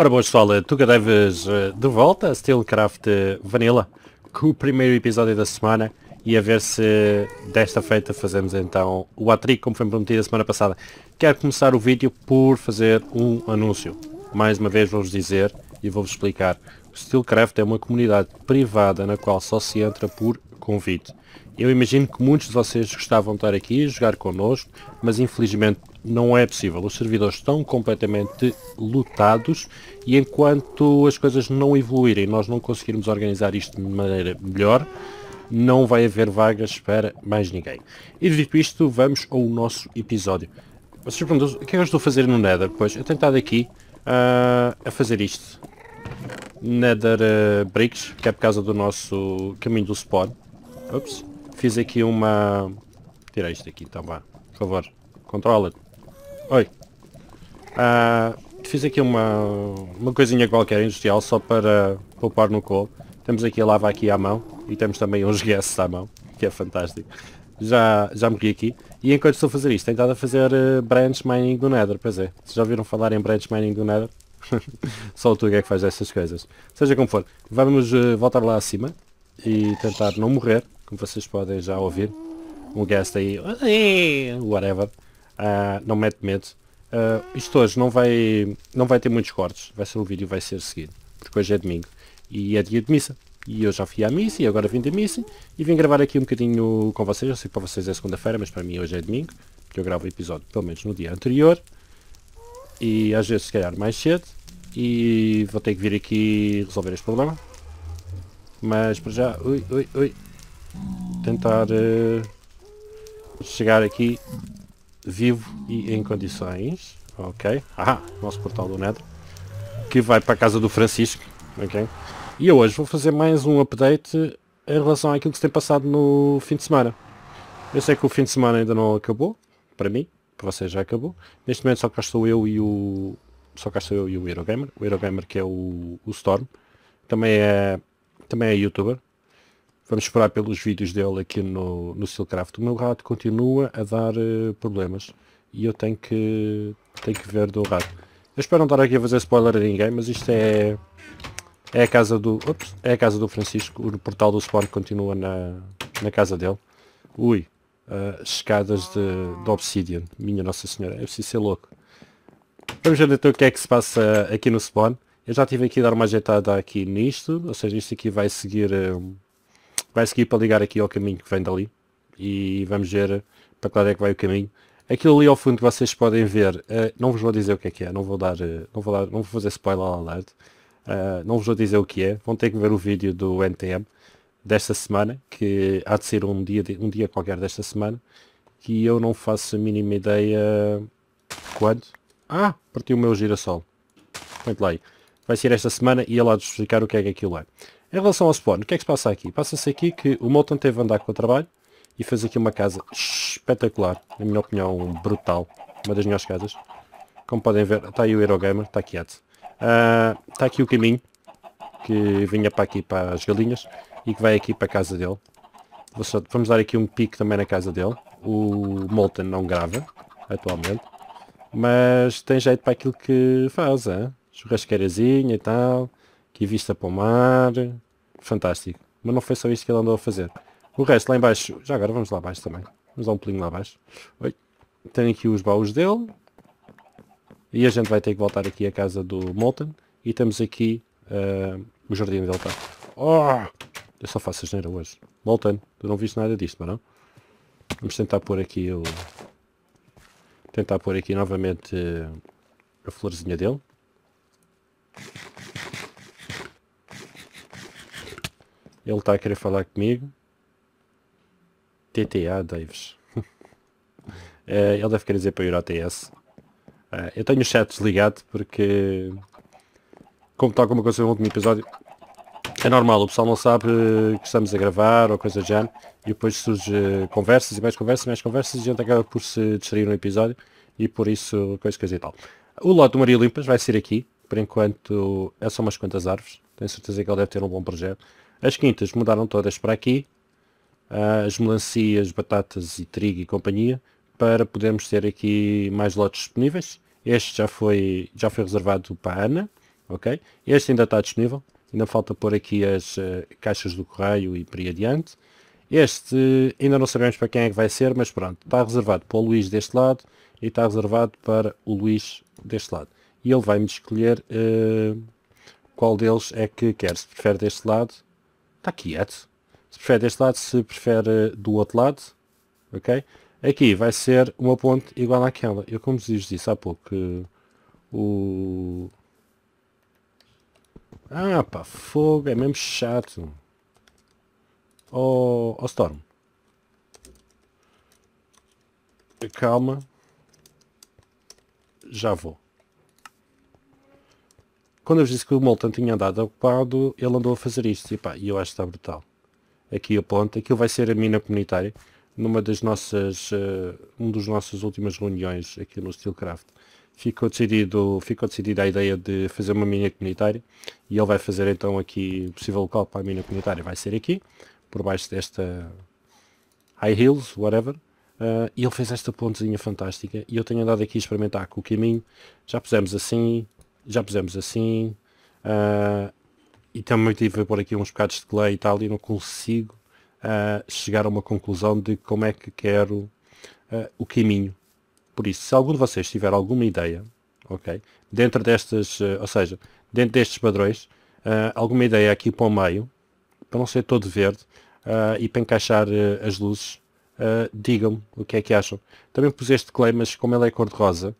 Ora boas pessoal, eh, Tuga deves eh, de volta, a Steelcraft eh, Vanilla, com o primeiro episódio da semana e a ver se desta feita fazemos então o atriz como foi prometido a semana passada. Quero começar o vídeo por fazer um anúncio. Mais uma vez vou-vos dizer e vou-vos explicar. O Steelcraft é uma comunidade privada na qual só se entra por convite. Eu imagino que muitos de vocês gostavam de estar aqui e jogar connosco, mas infelizmente não é possível. Os servidores estão completamente lutados e enquanto as coisas não evoluírem, nós não conseguirmos organizar isto de maneira melhor, não vai haver vagas para mais ninguém. E dito isto, vamos ao nosso episódio. Vocês perguntam o que é que eu estou a fazer no Nether? Pois, eu tenho estado aqui uh, a fazer isto. Nether uh, Bricks, que é por causa do nosso caminho do spawn. Ups. Fiz aqui uma... Tirei isto aqui, então vá. Por favor, controla-te. Oi. Ah, fiz aqui uma, uma coisinha qualquer industrial só para poupar no colo. Temos aqui a lava aqui à mão e temos também uns guesses à mão, que é fantástico. Já, já morri aqui. E enquanto estou a fazer isto, tenho estado a fazer eh, branch mining do Nether, pois é. Vocês já ouviram falar em branch mining do Nether? Só o Tug é que faz essas coisas. Seja como for, vamos eh, voltar lá acima e tentar não morrer, como vocês podem já ouvir. Um guest aí, whatever. Uh, não mete medo. Uh, isto hoje não vai, não vai ter muitos cortes, vai ser o vídeo vai ser seguido, porque hoje é domingo e é dia de missa. E eu já fui à missa e agora vim da missa e vim gravar aqui um bocadinho com vocês. Eu sei que para vocês é segunda-feira, mas para mim hoje é domingo, porque eu gravo o episódio pelo menos no dia anterior e às vezes se calhar mais cedo e vou ter que vir aqui resolver este problema. Mas para já, ui, ui, ui, tentar uh, chegar aqui vivo e em condições. Ok. Ah, nosso portal do Nether. Que vai para a casa do Francisco. Ok. E eu hoje vou fazer mais um update em relação àquilo que se tem passado no fim de semana. Eu sei que o fim de semana ainda não acabou, para mim, para vocês já acabou. Neste momento só cá estou eu e o. Só cá estou eu e o Eurogamer. O Eurogamer que é o, o Storm. Também é. Também é youtuber. Vamos esperar pelos vídeos dele aqui no, no Silcraft. O meu rato continua a dar uh, problemas. E eu tenho que, tenho que ver do rato. Eu espero não estar aqui a fazer spoiler a ninguém, mas isto é... É a casa do... Ups, é a casa do Francisco. O portal do spawn continua na, na casa dele. Ui. Uh, escadas de, de obsidian. Minha Nossa Senhora. É preciso ser louco. Vamos ver então o que é que se passa aqui no spawn. Eu já tive aqui a dar uma ajeitada aqui nisto. Ou seja, isto aqui vai seguir... Eh, vai seguir para ligar aqui ao caminho que vem dali e vamos ver para que lado é que vai o caminho. Aquilo ali ao fundo vocês podem ver, eh, não vos vou dizer o que é que é, não vou dar, eh, não vou dar, não vou fazer spoiler alert, eh, não vos vou dizer o que é, vão ter que ver o vídeo do NTM desta semana, que há de ser um dia, um dia qualquer desta semana, que eu não faço a mínima ideia quando. Ah, partiu o meu girassol. Muito bem. Vai ser esta semana e ele lá de explicar o que é que aquilo é. Em relação ao spawn, o que é que se passa aqui? Passa-se aqui que o Molton teve a andar com o trabalho e fez aqui uma casa espetacular, na minha opinião brutal, uma das melhores casas. Como podem ver, está aí o Eurogamer, está quieto. Uh, ah, está aqui o caminho que vinha para aqui para as galinhas e que vai aqui para a casa dele. Só, vamos dar aqui um pico também na casa dele. O Molten não grava atualmente, mas tem jeito para aquilo que faz, hein? churrasqueirazinha e tal. Aqui vista para o mar. Fantástico. Mas não foi só isto que ele andou a fazer. O resto lá embaixo. Já agora vamos lá baixo também. Vamos dar um pulinho lá baixo. Oi. Tem aqui os baús dele. E a gente vai ter que voltar aqui à casa do Molten. E temos aqui uh, o jardim dele. Tá? Oh! Eu só faço a geneira hoje. Molten, tu não viste nada disto, é não? Vamos tentar pôr aqui o... Tentar pôr aqui novamente eh, a florzinha dele. Ele está a querer falar comigo. TTA Davis. Eh, ele deve querer dizer para ir à TS. É, eu tenho o chat desligado porque... Como tal como aconteceu no último episódio, é normal, o pessoal não sabe eh, que estamos a gravar ou coisa do género e depois surge eh, conversas e mais conversas e mais conversas e a gente acaba por se distrair no episódio e por isso coisa, coisa e tal. O lote do Maria Limpas vai ser aqui, por enquanto é só umas quantas árvores, tenho certeza que ele deve ter um bom projeto. As quintas mudaram todas para aqui, ah, as melancias, batatas e trigo e companhia, para podermos ter aqui mais lotes disponíveis. Este já foi, já foi reservado para a Ana, ok? Este ainda está disponível, ainda falta pôr aqui as ah, caixas do correio e por aí adiante. Este ainda não sabemos para quem é que vai ser, mas pronto, está reservado para o Luís deste lado e está reservado para o Luís deste lado. E ele vai-me escolher uh, qual deles é que quer, se prefere deste lado está quieto. Se prefere deste lado, se prefere eh, do outro lado, ok? Aqui vai ser uma ponte igual àquela. Eu como vos disse há pouco, eh, o... Ah pá, fogo, é mesmo chato. Oh, oh Storm. Calma. Já vou. Quando eu disse que o Molten tinha andado ocupado, ele andou a fazer isto. E pá, eu acho que está brutal. Aqui a ponte, aquilo vai ser a mina comunitária, numa das nossas, uh, um dos nossas últimas reuniões aqui no Steelcraft. Ficou, decidido, ficou decidida a ideia de fazer uma mina comunitária e ele vai fazer então aqui o possível local para a mina comunitária. Vai ser aqui, por baixo desta High Hills, whatever. Uh, e ele fez esta pontezinha fantástica e eu tenho andado aqui a experimentar com o caminho. Já pusemos assim, já pusemos assim. Uh, e também tive a pôr aqui uns bocados de clay e tal e não consigo uh, chegar a uma conclusão de como é que quero uh, o caminho. Por isso, se algum de vocês tiver alguma ideia, ok, dentro destas, ou seja, dentro destes padrões, alguma ideia aqui para o meio, para não ser todo verde, e para encaixar as luzes, digam-me o que é que acham. Também pus este clay, mas como ele é cor-de-rosa,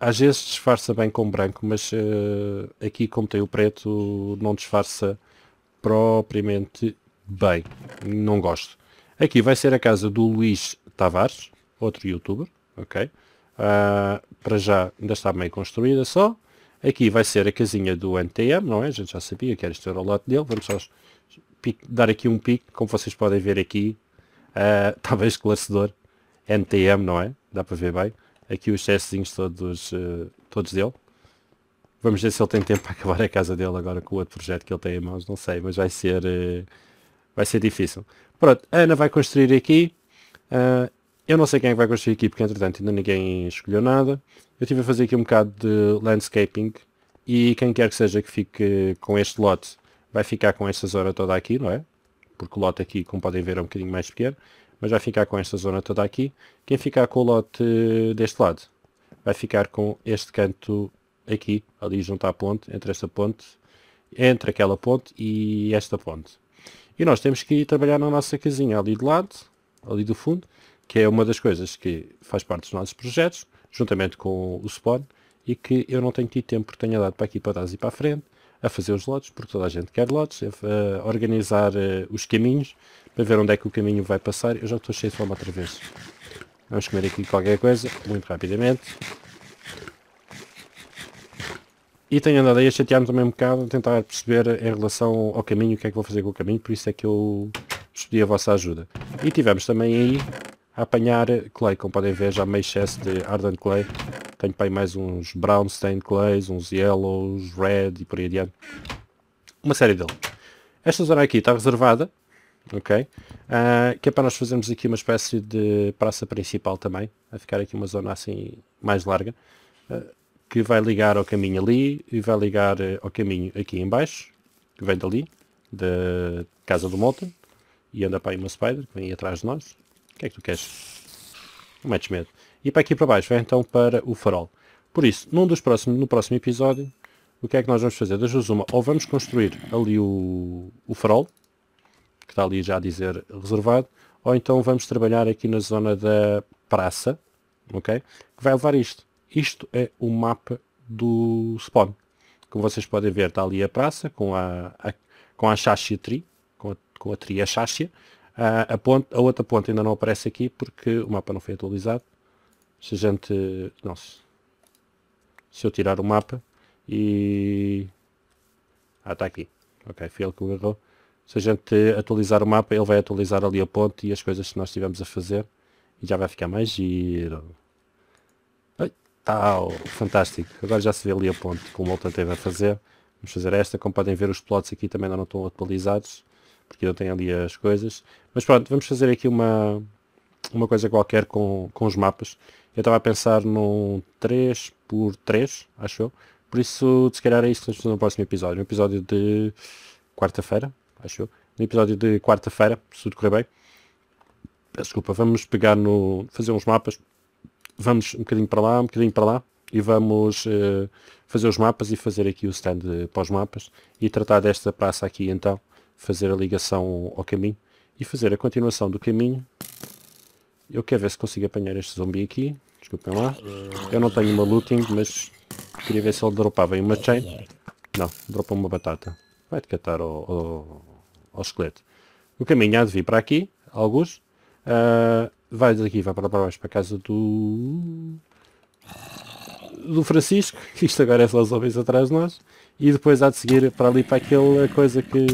às vezes disfarça bem com branco, mas uh, aqui como tem o preto não disfarça propriamente bem. Não gosto. Aqui vai ser a casa do Luís Tavares, outro youtuber, ok? Uh, para já ainda está meio construída só. Aqui vai ser a casinha do NTM, não é? A gente já sabia que era este era o lote dele. Vamos só dar aqui um pico, como vocês podem ver aqui. Ah, uh, está esclarecedor. NTM, não é? Dá para ver bem aqui os excessos todos, uh, todos dele. Vamos ver se ele tem tempo para acabar a casa dele agora com o outro projeto que ele tem em mãos, não sei, mas vai ser, uh, vai ser difícil. Pronto, a Ana vai construir aqui. Uh, eu não sei quem é que vai construir aqui, porque entretanto ainda ninguém escolheu nada. Eu estive a fazer aqui um bocado de landscaping e quem quer que seja que fique com este lote vai ficar com esta zona toda aqui, não é? Porque o lote aqui, como podem ver, é um bocadinho mais pequeno mas vai ficar com esta zona toda aqui. Quem ficar com o lote deste lado vai ficar com este canto aqui, ali junto à ponte, entre esta ponte, entre aquela ponte e esta ponte. E nós temos que ir trabalhar na nossa casinha ali de lado, ali do fundo, que é uma das coisas que faz parte dos nossos projetos, juntamente com o spawn, e que eu não tenho tido tempo porque tenho dado para aqui, para trás e para a frente, a fazer os lotes, porque toda a gente quer lotes, a organizar eh, os caminhos, para ver onde é que o caminho vai passar. Eu já estou cheio de fome outra vez. Vamos comer aqui qualquer coisa, muito rapidamente. E tenho andado aí a chatear-me também um bocado, a tentar perceber em relação ao caminho, o que é que vou fazer com o caminho, por isso é que eu pedi a vossa ajuda. E tivemos também aí a apanhar clay, como podem ver já meio excesso de Ardent Clay, tenho para aí mais uns brown stained clays, uns yellows, red e por aí adiante. Uma série deles. Esta zona aqui está reservada, ok? Uh, que é para nós fazermos aqui uma espécie de praça principal também, a ficar aqui uma zona assim mais larga, uh, que vai ligar ao caminho ali e vai ligar uh, ao caminho aqui em baixo, que vem dali, da casa do Molten, e anda para aí uma spider que vem atrás de nós. O que é que tu queres? Não metes medo e para aqui para baixo vai é então para o farol. Por isso, num dos próximos, no próximo episódio, o que é que nós vamos fazer? Das duas uma, ou vamos construir ali o, o farol, que está ali já a dizer reservado, ou então vamos trabalhar aqui na zona da praça, ok? Que vai levar isto. Isto é o mapa do spawn. Como vocês podem ver, está ali a praça com a, a com a Xaxia Tri, com a, com a Tri a Xaxia. A, ah, a, ponte, a outra ponta ainda não aparece aqui porque o mapa não foi atualizado se a gente, não, se, se eu tirar o mapa e, ah, está aqui, ok, foi ele que o agarrou, se a gente atualizar o mapa, ele vai atualizar ali a ponte e as coisas que nós tivemos a fazer, e já vai ficar mais giro. Ai, tal, tá, oh, fantástico, agora já se vê ali a ponte como o Molta teve a fazer, vamos fazer esta, como podem ver os plots aqui também não estão atualizados, porque eu tenho ali as coisas, mas pronto, vamos fazer aqui uma, uma coisa qualquer com, com os mapas. Eu estava a pensar num 3 por 3 acho eu. Por isso, se calhar é isso que nós no próximo episódio. Um episódio de quarta-feira, acho eu. Um episódio de quarta-feira, se tudo correr bem. Desculpa, vamos pegar no. fazer uns mapas. Vamos um bocadinho para lá, um bocadinho para lá. E vamos uh, fazer os mapas e fazer aqui o stand para os mapas. E tratar desta praça aqui então. Fazer a ligação ao caminho. E fazer a continuação do caminho. Eu quero ver se consigo apanhar este zumbi aqui. Desculpem lá. Eu não tenho uma looting, mas queria ver se ele dropava em uma chain. Não, dropa uma batata. Vai-te catar ao, o esqueleto. O caminho há de vir para aqui, alguns. Uh, vai daqui, vai para baixo, para a casa do... do Francisco, que isto agora é só os homens atrás de nós. E depois há de seguir para ali, para aquela coisa que...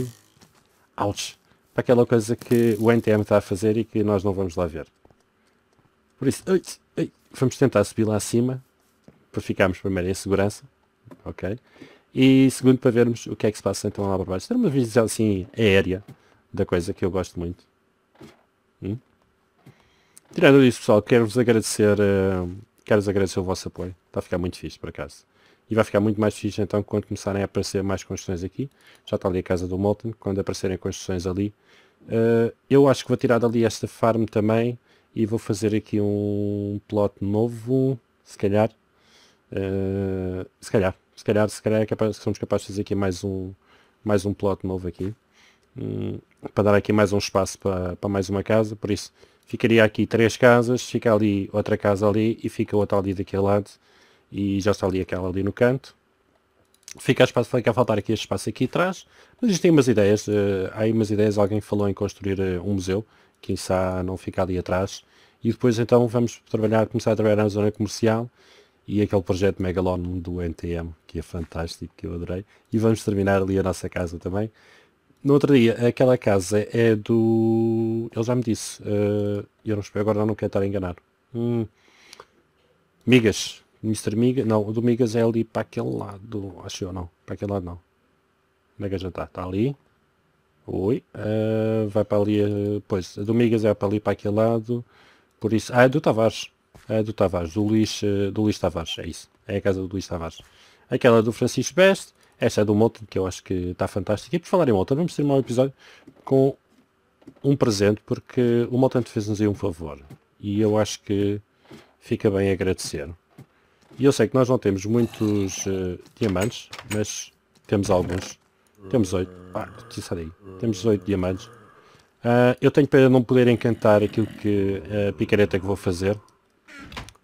Ouch! Para aquela coisa que o NTM está a fazer e que nós não vamos lá ver. Por isso... Ui vamos tentar subir lá acima para ficarmos primeiro em segurança, ok? E segundo para vermos o que é que se passa então lá para baixo. Ter uma visão assim aérea da coisa que eu gosto muito. Hum? Tirando isso pessoal, quero-vos agradecer, uh, eh, quero agradecer o vosso apoio. Está a ficar muito fixe por acaso. E vai ficar muito mais fixe então quando começarem a aparecer mais construções aqui. Já está ali a casa do Molten, quando aparecerem construções ali. Uh, eu acho que vou tirar dali esta farm também e vou fazer aqui um plot novo, se calhar, uh, se calhar, se calhar, se calhar é capaz, somos capazes de fazer aqui mais um, mais um plot novo aqui, um, para dar aqui mais um espaço para, para mais uma casa, por isso ficaria aqui três casas, fica ali outra casa ali e fica outra ali daquele lado e já está ali aquela ali no canto fica espaço, fica a faltar aqui este espaço aqui atrás, mas isto tem umas ideias, uh, há aí umas ideias, alguém falou em construir uh, um museu, quem sabe não fica ali atrás, e depois então vamos trabalhar, começar a trabalhar na zona comercial, e aquele projeto Megalon do NTM, que é fantástico, que eu adorei, e vamos terminar ali a nossa casa também. No outro dia, aquela casa é do... ele já me disse, uh, eu não espero, agora não quero estar a enganar. Hum. Migas, Mr. Miga, não, o do Migas é ali para aquele lado, acho eu, não, para aquele lado não. Onde é que a gente está? Está ali. Oi, uh, eh, vai para ali, uh, pois, a do Migas é para ali, para aquele lado, por isso, ah, é do Tavares, é do Tavares, do Luís, eh, do Luís Tavares, é isso, é a casa do Luís Tavares. Aquela do Francisco Best, esta é do Molten, que eu acho que está fantástica. E por falar em Molten, vamos ter um episódio com um presente, porque o Molten fez-nos aí um favor. E eu acho que fica bem agradecer. E eu sei que nós não temos muitos uh, diamantes, mas temos alguns. Temos oito. Ah, isso daí. Temos oito diamantes. Uh, eu tenho para não poder encantar aquilo que a picareta que vou fazer.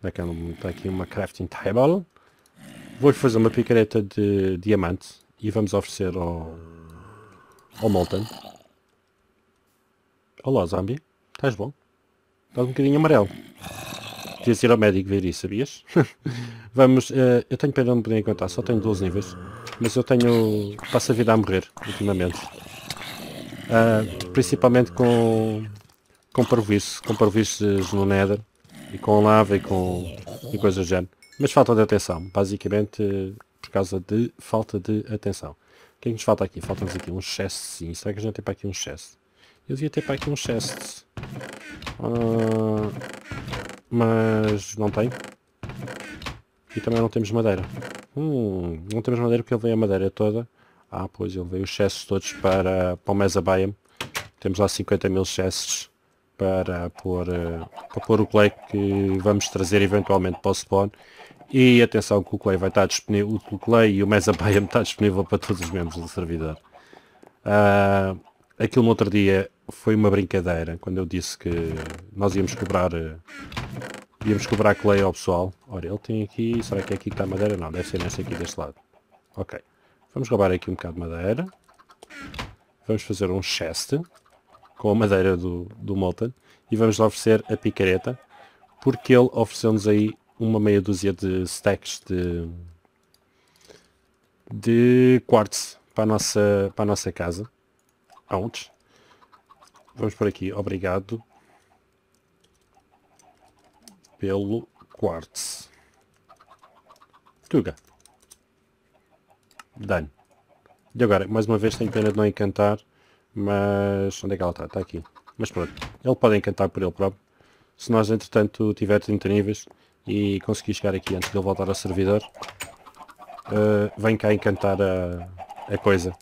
Tem tá aqui uma crafting table. Vou fazer uma picareta de diamante e vamos oferecer ao, ao Molten. Olá, zombie. Estás bom? Estás um bocadinho amarelo. Podias ir ao médico ver isso, sabias? Vamos, uh, eu tenho pena de me poder encontrar, só tenho 12 níveis. Mas eu tenho... passo a vida a morrer, ultimamente. Uh, principalmente com... com parvoíce, com parvoíces no Nether. E com lava e com... e coisas do género. Mas falta de atenção, basicamente por causa de falta de atenção. O que é que nos falta aqui? Falta-nos aqui um chest, sim. Será que a gente tem para aqui um chest? Eu devia ter para aqui um chest. Uh... Ah, mas não tem. E também não temos madeira. Hum, não temos madeira porque ele veio a madeira toda. Ah, pois, ele veio os chesses todos para, para o Mesa Bayam. Temos lá 50 mil chesses para pôr, eh, para pôr o clay que vamos trazer eventualmente para o spawn. E atenção que o clay vai estar disponível, o clay e o Mesa Bayam está disponível para todos os membros do servidor. Uh, aquilo no outro dia foi uma brincadeira quando eu disse que nós íamos cobrar eh, íamos cobrar clay ao pessoal. Ora, ele tem aqui, será que é aqui que está a madeira? Não, deve ser nessa aqui deste lado. Ok. Vamos roubar aqui um bocado de madeira. Vamos fazer um chest com a madeira do, do Molten e vamos lhe oferecer a picareta porque ele ofereceu-nos aí uma meia dúzia de stacks de, de quartz para a nossa, para a nossa casa. Ouch. Vamos por aqui. Obrigado pelo quartz. Tuga. Dane. E agora, mais uma vez, tenho pena de não encantar, mas... Onde é que ela está? Está aqui. Mas pronto, ele pode encantar por ele próprio. Se nós, entretanto, tiver 30 níveis e conseguir chegar aqui antes de ele voltar ao servidor, uh, vem cá encantar a, a coisa.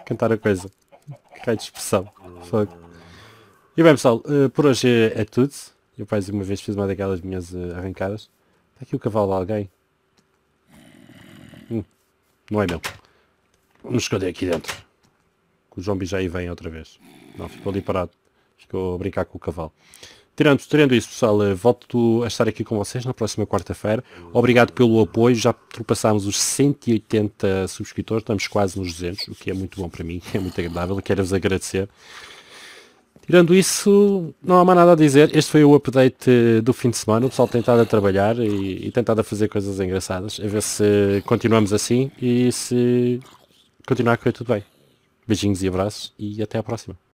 encantar a coisa. Que raio de expressão. Fogo. E bem pessoal, eh, por hoje é, é tudo. Eu mais uma vez fiz uma daquelas minhas eh, arrancadas. Está aqui o cavalo de alguém. Hum, não é meu. Vamos esconder aqui dentro. o zombie já aí vem outra vez. Não, ficou ali parado. Ficou a brincar com o cavalo. Tirando, tirando isso, pessoal, eh, volto a estar aqui com vocês na próxima quarta-feira. Obrigado pelo apoio. Já ultrapassámos os 180 subscritores. Estamos quase nos 200, o que é muito bom para mim. É muito agradável. Quero-vos agradecer. Tirando isso, não há mais nada a dizer. Este foi o update eh, do fim de semana. O pessoal tem estado a trabalhar e, e tentado a fazer coisas engraçadas. A ver se continuamos assim e se continuar a correr tudo bem. Beijinhos e abraços e até à próxima.